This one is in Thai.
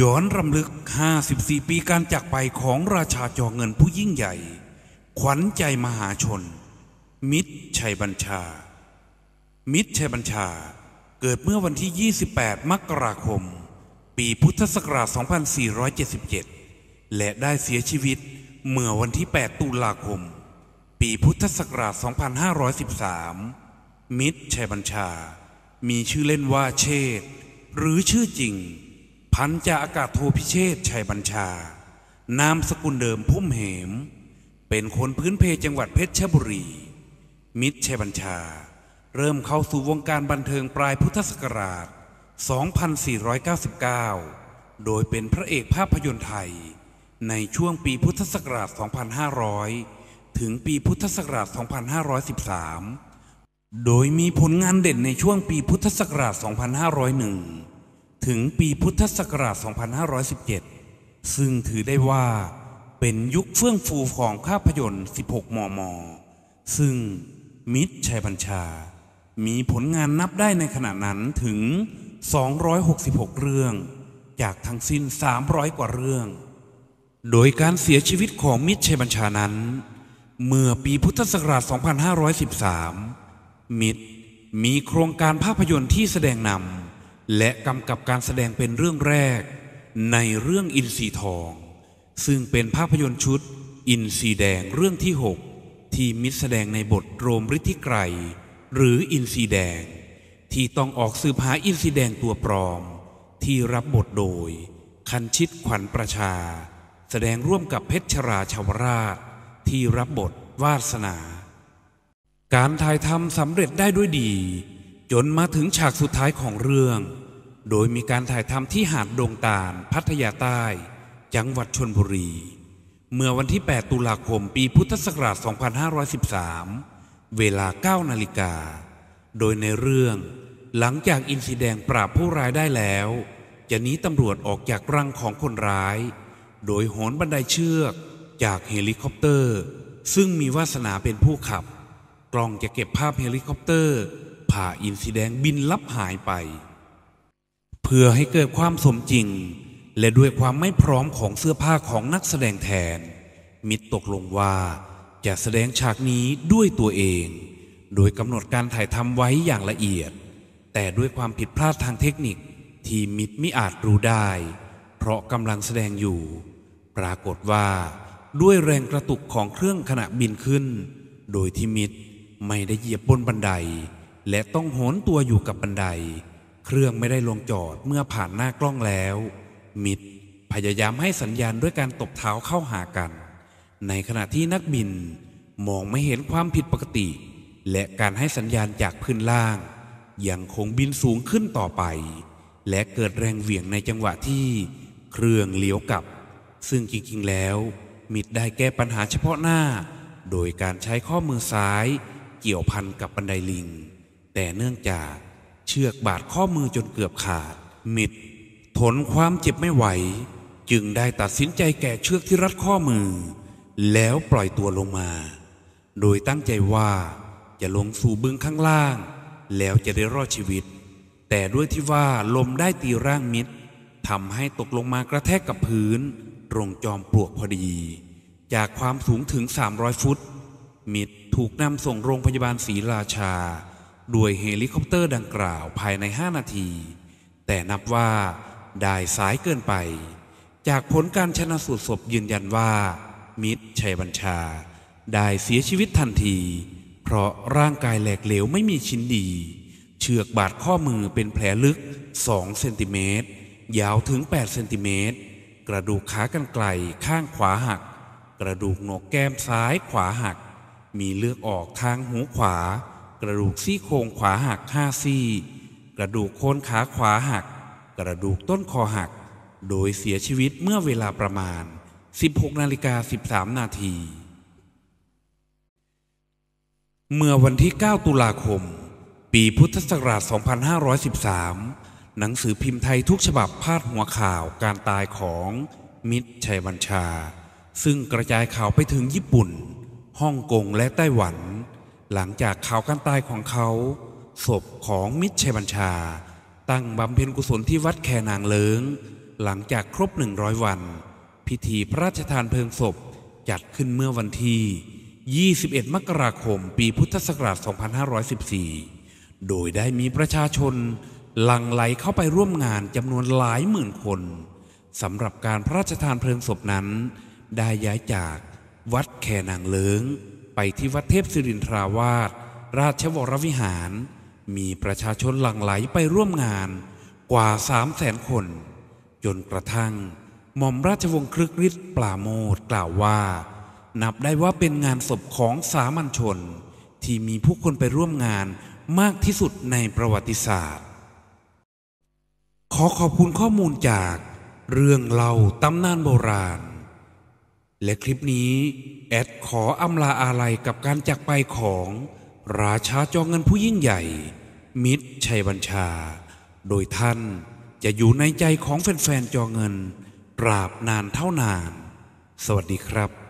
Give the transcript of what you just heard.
ย้อนรำลึก 54 ปีการจากไปของราชาจอเงินผู้ยิ่งใหญ่ ขวัญใจมหาชน มิตรชัยบัญชา มิตรชัยบัญชา เกิดเมื่อวันที่ 28 มกราคม ปีพุทธศักราช 2477 และได้เสียชีวิตเมื่อวันที่ 8ตุลาคม ปีพุทธศักราช 2513 มิตรชัยบัญชา มีชื่อเล่นว่าเชษหรือชื่อจริงพันจ่าอากาศโทพิเชษชัยบัญชา นามสกุลเดิมพุ่มเหม เป็นคนพื้นเพจังหวัดเพชรบุรี มิตรชัยบัญชา เริ่มเข้าสู่วงการบันเทิงปลายพุทธศักราช 2499 โดยเป็นพระเอกภาพยนตร์ไทย ในช่วงปีพุทธศักราช 2500 ถึงปีพุทธศักราช 2513 โดยมีผลงานเด่นในช่วงปีพุทธศักราช 2501ถึงปีพุทธศักราช 2517 ซึ่งถือได้ว่าเป็นยุคเฟื่องฟูของภาพยนตร์ 16 มม ซึ่งมิตรชัยบัญชา มีผลงานนับได้ในขณะนั้นถึง 266 เรื่อง จากทั้งสิ้น 300 กว่าเรื่อง โดยการเสียชีวิตของมิตรชัยบัญชานั้น เมื่อปีพุทธศักราช 2513 มิตรมีโครงการภาพยนตร์ที่แสดงนำและกำกับการแสดงเป็นเรื่องแรกในเรื่องอินทรีทอง ซึ่งเป็นภาพยนตร์ชุด อินทรีแดงเรื่องที่6ที่มิสแสดงในบทโรมฤทธิไกร หรืออินทรีแดง ที่ต้องออกสืบหาอินทรีแดงตัวปลอม ที่รับบทโดยคันชิตขวัญประชา แสดงร่วมกับเพชรชราชาวราชที่รับบทวาสนา การถ่ายทำสำเร็จได้ด้วยดีจนมาถึงฉากสุดท้ายของเรื่อง โดยมีการถ่ายทำที่หาดดงตาลพัทยาใต้ จังหวัดชนบุรี เมื่อวันที่ 8 ตุลาคม ปีพุทธศักราช 2513 เวลา 9 นาฬิกา โดยในเรื่องหลังจากอินสีแดงปราบผู้ร้ายได้แล้ว จะหนีตำรวจออกจากรังของคนร้าย โดยโหนบันไดเชือกจากเฮลิคอปเตอร์ ซึ่งมีวาสนาเป็นผู้ขับ กล้องจะเก็บภาพเฮลิคอปเตอร์ผ่าอินสีแดงบินลับหายไป เพื่อให้เกิดความสมจริง และด้วยความไม่พร้อมของเสื้อผ้าของนักแสดงแทน มิตรตกลงว่า จะแสดงฉากนี้ด้วยตัวเอง โดยกำหนดการถ่ายทำไว้อย่างละเอียด แต่ด้วยความผิดพลาดทางเทคนิค ที่มิตรไม่อาจรู้ได้ เพราะกำลังแสดงอยู่ ปรากฏว่า ด้วยแรงกระตุกของเครื่องขณะบินขึ้น โดยที่มิตรไม่ได้เหยียบบนบันไดและต้องโหนตัวอยู่กับบันได เครื่องไม่ได้ลงจอดเมื่อผ่านหน้ากล้องแล้ว มิดพยายามให้สัญญาณด้วยการตบเท้าเข้าหากัน ในขณะที่นักบินมองไม่เห็นความผิดปกติ และการให้สัญญาณจากพื้นล่าง ยังคงบินสูงขึ้นต่อไป และเกิดแรงเหวี่ยงในจังหวะที่ เครื่องเลี้ยวกลับ ซึ่งจริงๆ แล้ว มิดได้แก้ปัญหาเฉพาะหน้า โดยการใช้ข้อมือซ้าย เกี่ยวพันกับบันไดลิงแต่เนื่องจากเชือกบาดข้อมือจนเกือบขาด มิด ทนความเจ็บไม่ไหว จึงได้ตัดสินใจแก่เชือกที่รัดข้อมือ แล้วปล่อยตัวลงมา โดยตั้งใจว่าจะลงสู่บึงข้างล่าง แล้วจะได้รอดชีวิต แต่ด้วยที่ว่าลมได้ตีร่างมิดทำให้ตกลงมากระแทกกับพื้น ตรงจอมปลวกพอดี จากความสูงถึง300ฟุต มิดถูกนำส่งโรงพยาบาลศรีราชาด้วยเฮลิคอปเตอร์ดังกล่าวภายใน 5 นาที แต่นับว่าได้สายเกินไป จากผลการชนะสูตรศพยืนยันว่า มิตรชัยบัญชาได้เสียชีวิตทันที เพราะร่างกายแหลกเหลวไม่มีชิ้นดี เชือกบาดข้อมือเป็นแผลลึก2เซนติเมตร ยาวถึง 8 เซนติเมตร กระดูกขากรรไกรข้างขวาหัก กระดูกโหนกแก้มซ้ายขวาหัก มีเลือดออกทางหูขวากระดูกซี่โครงขวาหักห้าซี่ กระดูกโคนขาขวาหัก กระดูกต้นคอหัก โดยเสียชีวิตเมื่อเวลาประมาณ 16 นาฬิกา 13 นาที เมื่อวันที่ 9 ตุลาคม ปีพุทธศักราช 2513 หนังสือพิมพ์ไทยทุกฉบับ พาดหัวข่าวการตายของมิตรชัยบัญชา ซึ่งกระจายข่าวไปถึงญี่ปุ่น ฮ่องกง และไต้หวันหลังจากข่าวการตายของเขา ศพของมิตรชัยบัญชา ตั้งบำเพ็ญกุศลที่วัดแคนางเลิง หลังจากครบหนึ่งร้อยวัน พิธีพระราชทานเพลิงศพจัดขึ้นเมื่อวันที่ 21 มกราคมปีพุทธศักราช 2514 โดยได้มีประชาชนหลั่งไหลเข้าไปร่วมงานจำนวนหลายหมื่นคน สำหรับการพระราชทานเพลิงศพนั้น ได้ย้ายจากวัดแคนางเลิงไปที่วัดเทพศิรินทราวาสราชวรวิหาร มีประชาชนหลั่งไหลไปร่วมงานกว่าสามแสนคน จนกระทั่งหม่อมราชวงศ์ครึกฤทธิ์ปราโมทกล่าวว่า นับได้ว่าเป็นงานศพของสามัญชนที่มีผู้คนไปร่วมงานมากที่สุดในประวัติศาสตร์ ขอขอบคุณข้อมูลจากเรื่องเล่าตำนานโบราณและคลิปนี้ แอดขออำลาอาลัยกับการจากไปของ ราชาจองเงินผู้ยิ่งใหญ่ มิตรชัยบัญชา โดยท่านจะอยู่ในใจของแฟนๆจองเงินปราบนานเท่านาน สวัสดีครับ